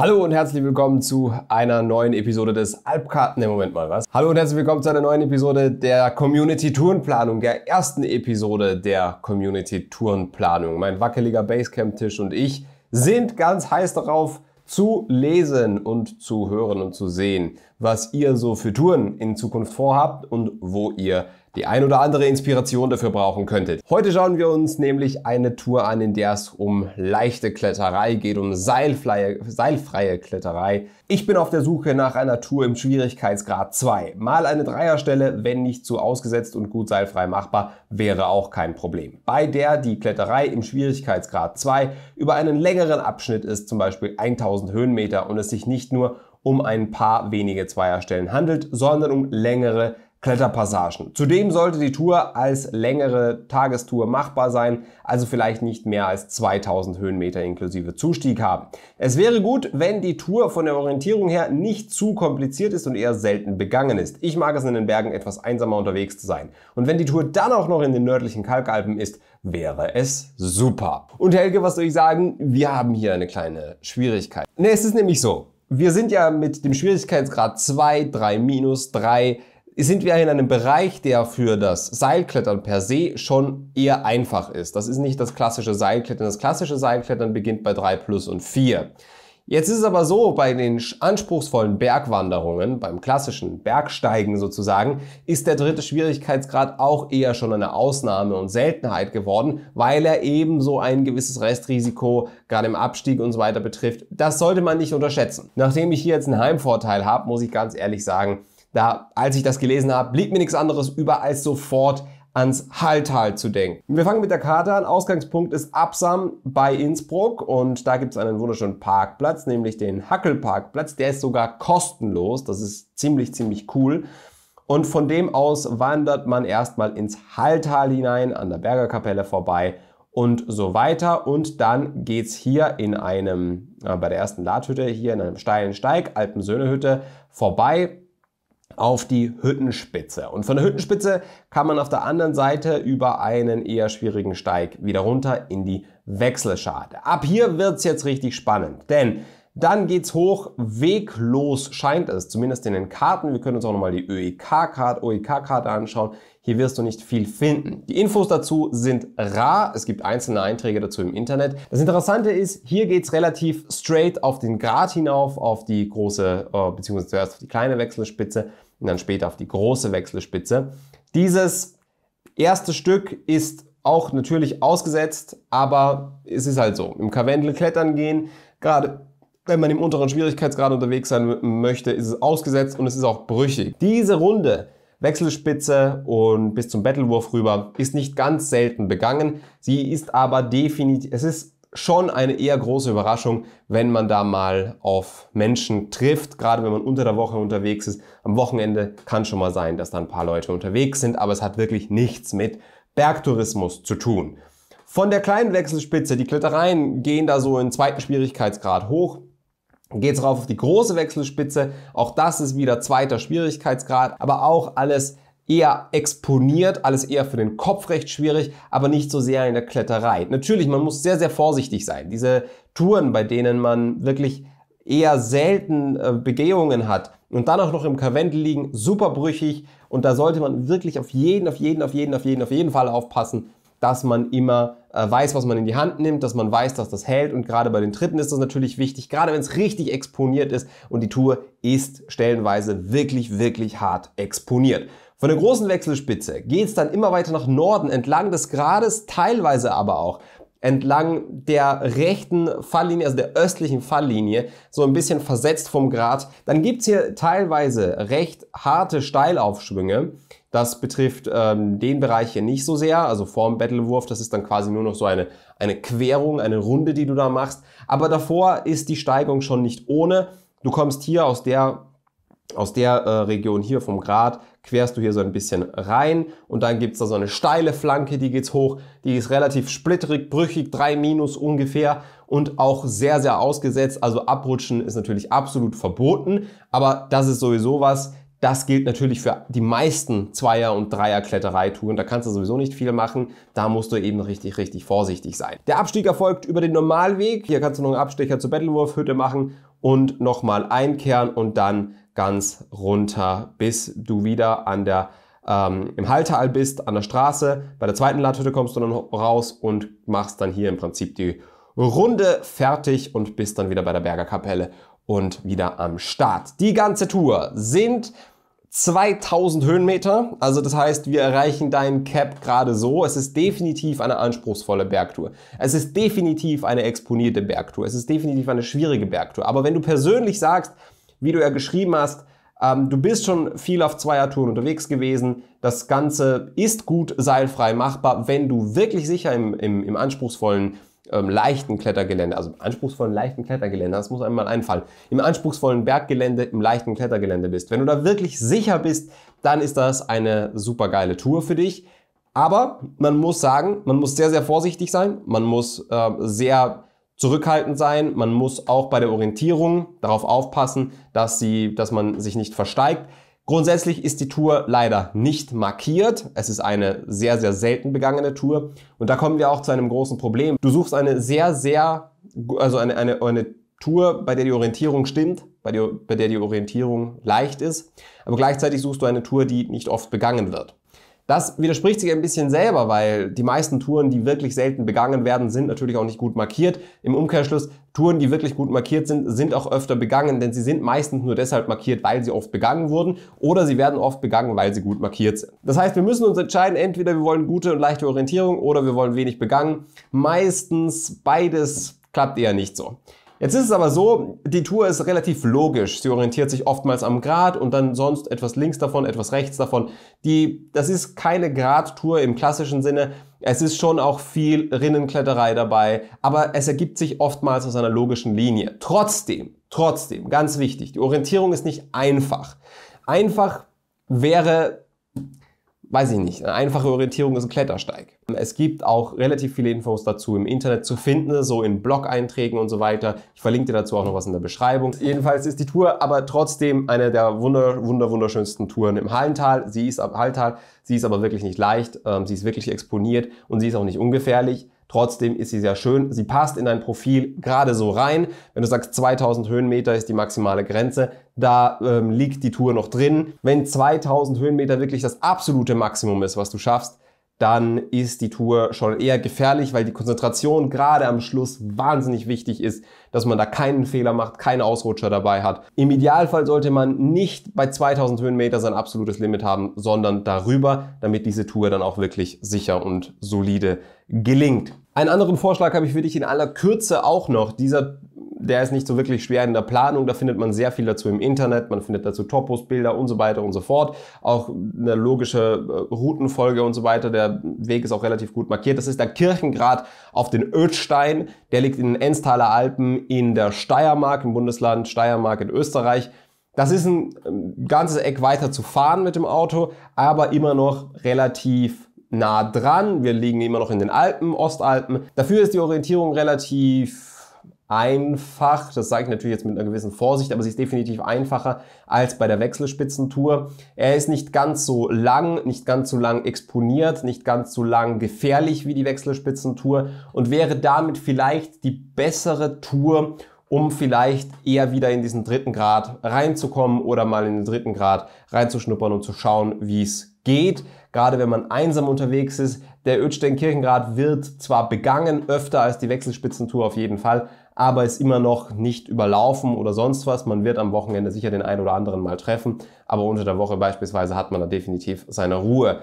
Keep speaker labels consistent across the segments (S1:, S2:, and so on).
S1: Hallo und herzlich willkommen zu einer neuen Episode des Alpkarten. Ne, Moment mal, was? Hallo und herzlich willkommen zu einer neuen Episode der Community Tourenplanung, der ersten Episode der Community Tourenplanung. Mein wackeliger Basecamp-Tisch und ich sind ganz heiß darauf zu lesen und zu hören und zu sehen, was ihr so für Touren in Zukunft vorhabt und wo ihr die ein oder andere Inspiration dafür brauchen könntet. Heute schauen wir uns nämlich eine Tour an, in der es um leichte Kletterei geht, um seilfreie, seilfreie Kletterei. Ich bin auf der Suche nach einer Tour im Schwierigkeitsgrad 2. Mal eine Dreierstelle, wenn nicht zu ausgesetzt und gut seilfrei machbar, wäre auch kein Problem. Bei der die Kletterei im Schwierigkeitsgrad 2 über einen längeren Abschnitt ist, zum Beispiel 1000 Höhenmeter und es sich nicht nur um ein paar wenige Zweierstellen handelt, sondern um längere Kletterpassagen. Zudem sollte die Tour als längere Tagestour machbar sein, also vielleicht nicht mehr als 2000 Höhenmeter inklusive Zustieg haben. Es wäre gut, wenn die Tour von der Orientierung her nicht zu kompliziert ist und eher selten begangen ist. Ich mag es in den Bergen etwas einsamer unterwegs zu sein. Und wenn die Tour dann auch noch in den nördlichen Kalkalpen ist, wäre es super. Und Helge, was soll ich sagen? Wir haben hier eine kleine Schwierigkeit. Ne, es ist nämlich so. Wir sind ja mit dem Schwierigkeitsgrad 2, 3 minus, 3 sind wir in einem Bereich, der für das Seilklettern per se schon eher einfach ist. Das ist nicht das klassische Seilklettern. Das klassische Seilklettern beginnt bei 3 plus und 4. Jetzt ist es aber so, bei den anspruchsvollen Bergwanderungen, beim klassischen Bergsteigen sozusagen, ist der dritte Schwierigkeitsgrad auch eher schon eine Ausnahme und Seltenheit geworden, weil er eben so ein gewisses Restrisiko gerade im Abstieg und so weiter betrifft. Das sollte man nicht unterschätzen. Nachdem ich hier jetzt einen Heimvorteil habe, muss ich ganz ehrlich sagen, da, als ich das gelesen habe, blieb mir nichts anderes über als sofort ans Halltal zu denken. Wir fangen mit der Karte an. Ausgangspunkt ist Absam bei Innsbruck und da gibt es einen wunderschönen Parkplatz, nämlich den Hackelparkplatz. Der ist sogar kostenlos. Das ist ziemlich, ziemlich cool. Und von dem aus wandert man erstmal ins Halltal hinein, an der Bergerkapelle vorbei und so weiter. Und dann geht's hier in einem, äh, bei der ersten Ladhütte, hier in einem steilen Steig, Alpensöhnehütte, vorbei auf die Hüttenspitze. Und von der Hüttenspitze kann man auf der anderen Seite über einen eher schwierigen Steig wieder runter in die Wechselscharte. Ab hier wird's jetzt richtig spannend, denn dann geht's hoch, weglos scheint es, zumindest in den Karten. Wir können uns auch nochmal die ÖEK-Karte, OEK-Karte anschauen. Hier wirst du nicht viel finden. Die Infos dazu sind rar. Es gibt einzelne Einträge dazu im Internet. Das Interessante ist, hier geht's relativ straight auf den Grad hinauf, auf die große, äh, beziehungsweise zuerst auf die kleine Wechselspitze und dann später auf die große Wechselspitze. Dieses erste Stück ist auch natürlich ausgesetzt, aber es ist halt so. Im Karwendel klettern gehen, gerade wenn man im unteren Schwierigkeitsgrad unterwegs sein möchte, ist es ausgesetzt und es ist auch brüchig. Diese Runde Wechselspitze und bis zum Battlewurf rüber ist nicht ganz selten begangen. Sie ist aber definitiv, es ist schon eine eher große Überraschung, wenn man da mal auf Menschen trifft, gerade wenn man unter der Woche unterwegs ist. Am Wochenende kann schon mal sein, dass da ein paar Leute unterwegs sind, aber es hat wirklich nichts mit Bergtourismus zu tun. Von der kleinen Wechselspitze, die Klettereien gehen da so in zweiten Schwierigkeitsgrad hoch geht es rauf auf die große Wechselspitze. Auch das ist wieder zweiter Schwierigkeitsgrad, aber auch alles eher exponiert, alles eher für den Kopf recht schwierig, aber nicht so sehr in der Kletterei. Natürlich, man muss sehr, sehr vorsichtig sein. Diese Touren, bei denen man wirklich eher selten äh, Begehungen hat und dann auch noch im Karwendel liegen, super brüchig und da sollte man wirklich auf jeden, auf jeden, auf jeden, auf jeden, auf jeden Fall aufpassen, dass man immer äh, weiß, was man in die Hand nimmt, dass man weiß, dass das hält. Und gerade bei den Dritten ist das natürlich wichtig, gerade wenn es richtig exponiert ist. Und die Tour ist stellenweise wirklich, wirklich hart exponiert. Von der großen Wechselspitze geht es dann immer weiter nach Norden entlang des Grades, teilweise aber auch entlang der rechten Falllinie, also der östlichen Falllinie, so ein bisschen versetzt vom Grad. Dann gibt es hier teilweise recht harte Steilaufschwünge. Das betrifft ähm, den Bereich hier nicht so sehr, also vorm Battlewurf, das ist dann quasi nur noch so eine, eine Querung, eine Runde, die du da machst. Aber davor ist die Steigung schon nicht ohne. Du kommst hier aus der, aus der äh, Region hier vom Grat, querst du hier so ein bisschen rein und dann gibt's da so eine steile Flanke, die geht's hoch, die ist relativ splitterig, brüchig, drei Minus ungefähr und auch sehr, sehr ausgesetzt. Also abrutschen ist natürlich absolut verboten, aber das ist sowieso was, das gilt natürlich für die meisten Zweier- und Dreier-Klettereitouren. Da kannst du sowieso nicht viel machen. Da musst du eben richtig, richtig vorsichtig sein. Der Abstieg erfolgt über den Normalweg. Hier kannst du noch einen Abstecher zur Bettelwurfhütte machen und nochmal einkehren und dann ganz runter, bis du wieder an der ähm, im Halteal bist, an der Straße. Bei der zweiten Lathütte kommst du dann raus und machst dann hier im Prinzip die Runde fertig und bist dann wieder bei der Bergerkapelle und wieder am Start. Die ganze Tour sind 2000 Höhenmeter, also das heißt, wir erreichen deinen Cap gerade so. Es ist definitiv eine anspruchsvolle Bergtour. Es ist definitiv eine exponierte Bergtour. Es ist definitiv eine schwierige Bergtour. Aber wenn du persönlich sagst, wie du ja geschrieben hast, ähm, du bist schon viel auf Zweiertouren unterwegs gewesen, das Ganze ist gut seilfrei machbar, wenn du wirklich sicher im, im, im anspruchsvollen ähm, leichten Klettergelände, also anspruchsvollen leichten Klettergelände, das muss einem mal einfallen, im anspruchsvollen Berggelände, im leichten Klettergelände bist, wenn du da wirklich sicher bist, dann ist das eine super geile Tour für dich. Aber man muss sagen, man muss sehr, sehr vorsichtig sein, man muss äh, sehr zurückhaltend sein. Man muss auch bei der Orientierung darauf aufpassen, dass, sie, dass man sich nicht versteigt. Grundsätzlich ist die Tour leider nicht markiert. Es ist eine sehr, sehr selten begangene Tour. Und da kommen wir auch zu einem großen Problem. Du suchst eine sehr, sehr, also eine, eine, eine Tour, bei der die Orientierung stimmt, bei der, bei der die Orientierung leicht ist. Aber gleichzeitig suchst du eine Tour, die nicht oft begangen wird. Das widerspricht sich ein bisschen selber, weil die meisten Touren, die wirklich selten begangen werden, sind natürlich auch nicht gut markiert. Im Umkehrschluss, Touren, die wirklich gut markiert sind, sind auch öfter begangen, denn sie sind meistens nur deshalb markiert, weil sie oft begangen wurden oder sie werden oft begangen, weil sie gut markiert sind. Das heißt, wir müssen uns entscheiden, entweder wir wollen gute und leichte Orientierung oder wir wollen wenig begangen. Meistens beides klappt eher nicht so. Jetzt ist es aber so, die Tour ist relativ logisch. Sie orientiert sich oftmals am Grad und dann sonst etwas links davon, etwas rechts davon. Die, das ist keine Grad-Tour im klassischen Sinne. Es ist schon auch viel Rinnenkletterei dabei, aber es ergibt sich oftmals aus einer logischen Linie. Trotzdem, trotzdem, ganz wichtig, die Orientierung ist nicht einfach. Einfach wäre weiß ich nicht, eine einfache Orientierung ist ein Klettersteig. Es gibt auch relativ viele Infos dazu im Internet zu finden, so in Blog-Einträgen und so weiter. Ich verlinke dir dazu auch noch was in der Beschreibung. Jedenfalls ist die Tour aber trotzdem eine der wunder, wunder, wunderschönsten Touren im Hallental. Sie ist ab Halltal, sie ist aber wirklich nicht leicht, ähm, sie ist wirklich exponiert und sie ist auch nicht ungefährlich. Trotzdem ist sie sehr schön. Sie passt in dein Profil gerade so rein. Wenn du sagst, 2000 Höhenmeter ist die maximale Grenze, da ähm, liegt die Tour noch drin. Wenn 2000 Höhenmeter wirklich das absolute Maximum ist, was du schaffst, dann ist die Tour schon eher gefährlich, weil die Konzentration gerade am Schluss wahnsinnig wichtig ist, dass man da keinen Fehler macht, keinen Ausrutscher dabei hat. Im Idealfall sollte man nicht bei 2000 Höhenmeter sein absolutes Limit haben, sondern darüber, damit diese Tour dann auch wirklich sicher und solide gelingt. Einen anderen Vorschlag habe ich für dich in aller Kürze auch noch. Dieser der ist nicht so wirklich schwer in der Planung. Da findet man sehr viel dazu im Internet. Man findet dazu Topos, Bilder und so weiter und so fort. Auch eine logische äh, Routenfolge und so weiter. Der Weg ist auch relativ gut markiert. Das ist der Kirchengrad auf den Ötstein. Der liegt in den Enstaler Alpen in der Steiermark, im Bundesland Steiermark in Österreich. Das ist ein ganzes Eck weiter zu fahren mit dem Auto, aber immer noch relativ nah dran. Wir liegen immer noch in den Alpen, Ostalpen. Dafür ist die Orientierung relativ einfach. Das sage ich natürlich jetzt mit einer gewissen Vorsicht, aber sie ist definitiv einfacher als bei der Wechselspitzentour. Er ist nicht ganz so lang, nicht ganz so lang exponiert, nicht ganz so lang gefährlich wie die Wechselspitzentour und wäre damit vielleicht die bessere Tour, um vielleicht eher wieder in diesen dritten Grad reinzukommen oder mal in den dritten Grad reinzuschnuppern und zu schauen, wie es geht. Gerade wenn man einsam unterwegs ist, der Ötstein-Kirchengrad wird zwar begangen, öfter als die Wechselspitzentour auf jeden Fall, aber ist immer noch nicht überlaufen oder sonst was. Man wird am Wochenende sicher den einen oder anderen mal treffen, aber unter der Woche beispielsweise hat man da definitiv seine Ruhe.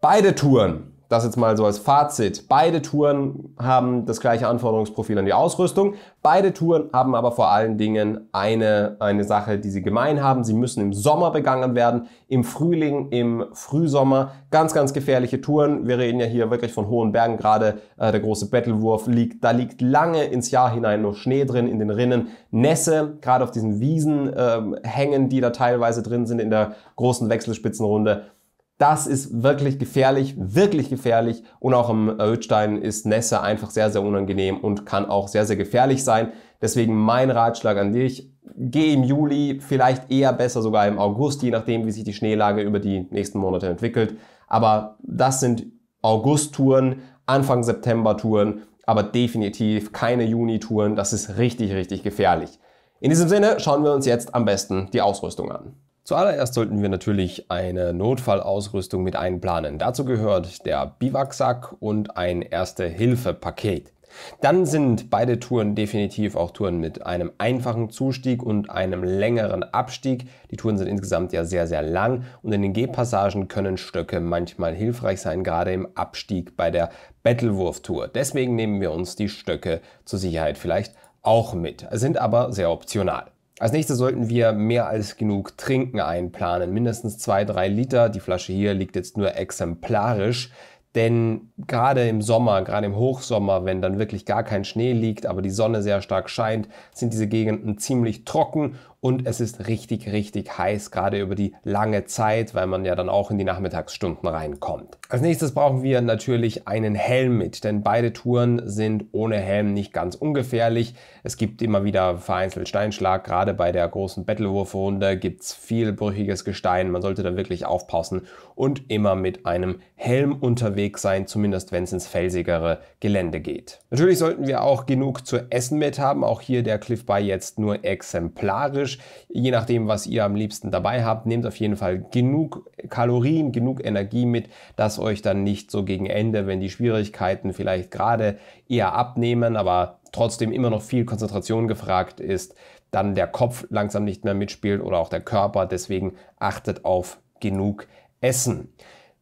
S1: Beide Touren das jetzt mal so als Fazit. Beide Touren haben das gleiche Anforderungsprofil an die Ausrüstung. Beide Touren haben aber vor allen Dingen eine, eine Sache, die sie gemein haben. Sie müssen im Sommer begangen werden, im Frühling, im Frühsommer. Ganz, ganz gefährliche Touren. Wir reden ja hier wirklich von hohen Bergen. Gerade äh, der große Battlewurf liegt, da liegt lange ins Jahr hinein noch Schnee drin in den Rinnen. Nässe, gerade auf diesen Wiesen, äh, hängen, die da teilweise drin sind in der großen Wechselspitzenrunde das ist wirklich gefährlich, wirklich gefährlich. Und auch im Rötstein ist Nässe einfach sehr, sehr unangenehm und kann auch sehr, sehr gefährlich sein. Deswegen mein Ratschlag an dich, geh im Juli, vielleicht eher besser sogar im August, je nachdem, wie sich die Schneelage über die nächsten Monate entwickelt. Aber das sind August-Touren, Anfang September-Touren, aber definitiv keine Juni-Touren. Das ist richtig, richtig gefährlich. In diesem Sinne schauen wir uns jetzt am besten die Ausrüstung an. Zuallererst sollten wir natürlich eine Notfallausrüstung mit einplanen. Dazu gehört der Biwaksack und ein Erste-Hilfe-Paket. Dann sind beide Touren definitiv auch Touren mit einem einfachen Zustieg und einem längeren Abstieg. Die Touren sind insgesamt ja sehr, sehr lang und in den Gehpassagen können Stöcke manchmal hilfreich sein, gerade im Abstieg bei der Battlewurf-Tour. Deswegen nehmen wir uns die Stöcke zur Sicherheit vielleicht auch mit, sind aber sehr optional. Als nächstes sollten wir mehr als genug Trinken einplanen, mindestens 2-3 Liter. Die Flasche hier liegt jetzt nur exemplarisch. Denn gerade im Sommer, gerade im Hochsommer, wenn dann wirklich gar kein Schnee liegt, aber die Sonne sehr stark scheint, sind diese Gegenden ziemlich trocken und es ist richtig, richtig heiß, gerade über die lange Zeit, weil man ja dann auch in die Nachmittagsstunden reinkommt. Als nächstes brauchen wir natürlich einen Helm mit, denn beide Touren sind ohne Helm nicht ganz ungefährlich. Es gibt immer wieder vereinzelt Steinschlag, gerade bei der großen Battlewurf-Runde gibt es viel brüchiges Gestein, man sollte da wirklich aufpassen und immer mit einem Helm unterwegs sein, zumindest wenn es ins felsigere Gelände geht. Natürlich sollten wir auch genug zu essen mit haben, auch hier der Cliff Bar jetzt nur exemplarisch Fisch. Je nachdem, was ihr am liebsten dabei habt, nehmt auf jeden Fall genug Kalorien, genug Energie mit, dass euch dann nicht so gegen Ende, wenn die Schwierigkeiten vielleicht gerade eher abnehmen, aber trotzdem immer noch viel Konzentration gefragt ist, dann der Kopf langsam nicht mehr mitspielt oder auch der Körper. Deswegen achtet auf genug Essen.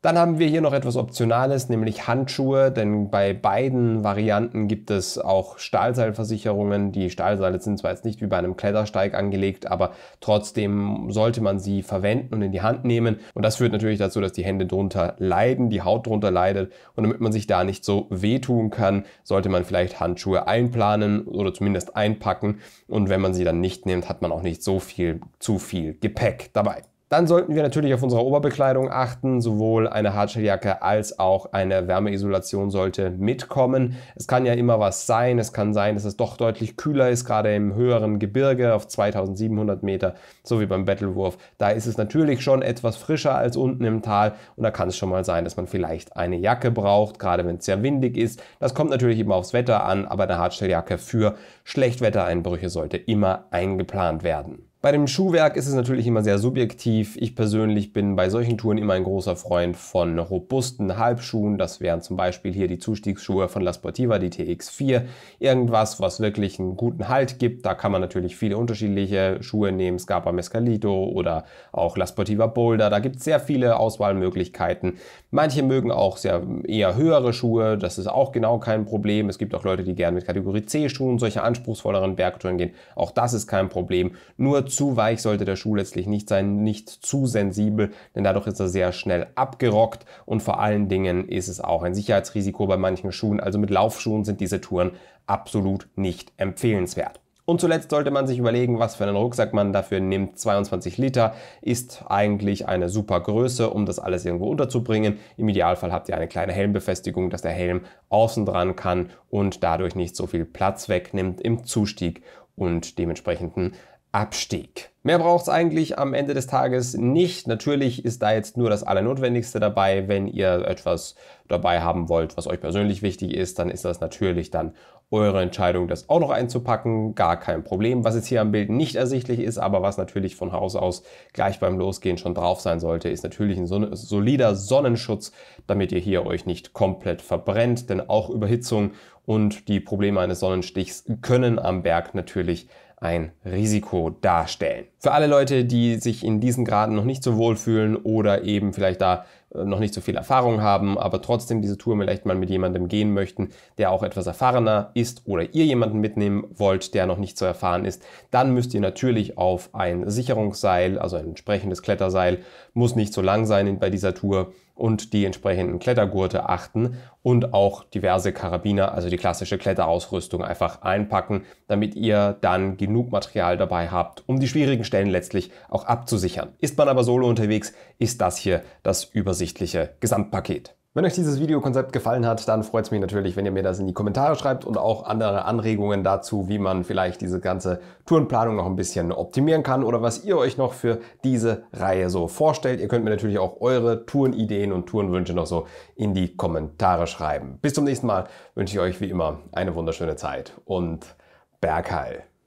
S1: Dann haben wir hier noch etwas Optionales, nämlich Handschuhe, denn bei beiden Varianten gibt es auch Stahlseilversicherungen. Die Stahlseile sind zwar jetzt nicht wie bei einem Klettersteig angelegt, aber trotzdem sollte man sie verwenden und in die Hand nehmen. Und das führt natürlich dazu, dass die Hände drunter leiden, die Haut drunter leidet. Und damit man sich da nicht so wehtun kann, sollte man vielleicht Handschuhe einplanen oder zumindest einpacken. Und wenn man sie dann nicht nimmt, hat man auch nicht so viel zu viel Gepäck dabei. Dann sollten wir natürlich auf unsere Oberbekleidung achten. Sowohl eine Hartschelljacke als auch eine Wärmeisolation sollte mitkommen. Es kann ja immer was sein. Es kann sein, dass es doch deutlich kühler ist, gerade im höheren Gebirge auf 2700 Meter, so wie beim Battlewurf. Da ist es natürlich schon etwas frischer als unten im Tal und da kann es schon mal sein, dass man vielleicht eine Jacke braucht, gerade wenn es sehr windig ist. Das kommt natürlich immer aufs Wetter an, aber eine Hartschelljacke für Schlechtwettereinbrüche sollte immer eingeplant werden. Bei dem Schuhwerk ist es natürlich immer sehr subjektiv. Ich persönlich bin bei solchen Touren immer ein großer Freund von robusten Halbschuhen. Das wären zum Beispiel hier die Zustiegsschuhe von La Sportiva, die TX4. Irgendwas, was wirklich einen guten Halt gibt. Da kann man natürlich viele unterschiedliche Schuhe nehmen. Scarpa Mescalito oder auch La Sportiva Boulder. Da gibt es sehr viele Auswahlmöglichkeiten. Manche mögen auch sehr eher höhere Schuhe. Das ist auch genau kein Problem. Es gibt auch Leute, die gerne mit Kategorie C Schuhen solche anspruchsvolleren Bergtouren gehen. Auch das ist kein Problem. Nur zu weich sollte der Schuh letztlich nicht sein, nicht zu sensibel, denn dadurch ist er sehr schnell abgerockt und vor allen Dingen ist es auch ein Sicherheitsrisiko bei manchen Schuhen. Also mit Laufschuhen sind diese Touren absolut nicht empfehlenswert. Und zuletzt sollte man sich überlegen, was für einen Rucksack man dafür nimmt. 22 Liter ist eigentlich eine super Größe, um das alles irgendwo unterzubringen. Im Idealfall habt ihr eine kleine Helmbefestigung, dass der Helm außen dran kann und dadurch nicht so viel Platz wegnimmt im Zustieg und dementsprechenden Abstieg. Mehr braucht es eigentlich am Ende des Tages nicht. Natürlich ist da jetzt nur das Allernotwendigste dabei. Wenn ihr etwas dabei haben wollt, was euch persönlich wichtig ist, dann ist das natürlich dann eure Entscheidung, das auch noch einzupacken. Gar kein Problem. Was jetzt hier am Bild nicht ersichtlich ist, aber was natürlich von Haus aus gleich beim Losgehen schon drauf sein sollte, ist natürlich ein solider Sonnenschutz, damit ihr hier euch nicht komplett verbrennt. Denn auch Überhitzung und die Probleme eines Sonnenstichs können am Berg natürlich ein Risiko darstellen. Für alle Leute, die sich in diesen Graden noch nicht so wohl fühlen oder eben vielleicht da äh, noch nicht so viel Erfahrung haben, aber trotzdem diese Tour vielleicht mal mit jemandem gehen möchten, der auch etwas erfahrener ist oder ihr jemanden mitnehmen wollt, der noch nicht so erfahren ist, dann müsst ihr natürlich auf ein Sicherungsseil, also ein entsprechendes Kletterseil, muss nicht so lang sein bei dieser Tour und die entsprechenden Klettergurte achten und auch diverse Karabiner, also die klassische Kletterausrüstung einfach einpacken, damit ihr dann genug Material dabei habt, um die schwierigen Stellen letztlich auch abzusichern. Ist man aber solo unterwegs, ist das hier das über übersichtliche Gesamtpaket. Wenn euch dieses Videokonzept gefallen hat, dann freut es mich natürlich, wenn ihr mir das in die Kommentare schreibt und auch andere Anregungen dazu, wie man vielleicht diese ganze Tourenplanung noch ein bisschen optimieren kann oder was ihr euch noch für diese Reihe so vorstellt. Ihr könnt mir natürlich auch eure Tourenideen und Tourenwünsche noch so in die Kommentare schreiben. Bis zum nächsten Mal wünsche ich euch wie immer eine wunderschöne Zeit und Bergheil.